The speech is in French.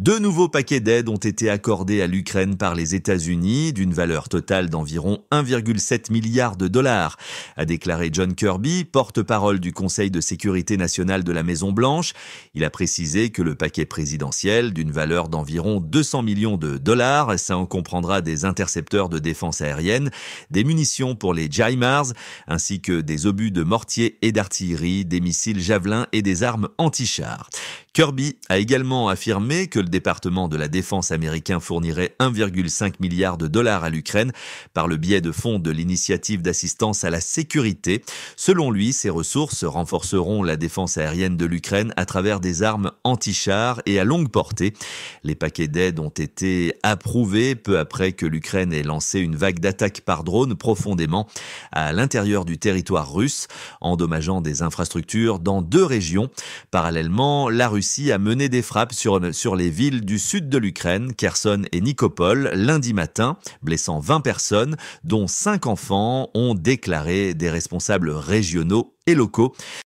Deux nouveaux paquets d'aide ont été accordés à l'Ukraine par les États-Unis, d'une valeur totale d'environ 1,7 milliard de dollars, a déclaré John Kirby, porte-parole du Conseil de sécurité nationale de la Maison-Blanche. Il a précisé que le paquet présidentiel, d'une valeur d'environ 200 millions de dollars, ça en comprendra des intercepteurs de défense aérienne, des munitions pour les Jaimars, ainsi que des obus de mortier et d'artillerie, des missiles Javelin et des armes anti-chars. Kirby a également affirmé que département de la défense américain fournirait 1,5 milliard de dollars à l'Ukraine par le biais de fonds de l'initiative d'assistance à la sécurité. Selon lui, ces ressources renforceront la défense aérienne de l'Ukraine à travers des armes anti-chars et à longue portée. Les paquets d'aide ont été approuvés peu après que l'Ukraine ait lancé une vague d'attaques par drone profondément à l'intérieur du territoire russe, endommageant des infrastructures dans deux régions. Parallèlement, la Russie a mené des frappes sur, sur les villes villes du sud de l'Ukraine, Kherson et Nikopol, lundi matin, blessant 20 personnes, dont 5 enfants, ont déclaré des responsables régionaux et locaux.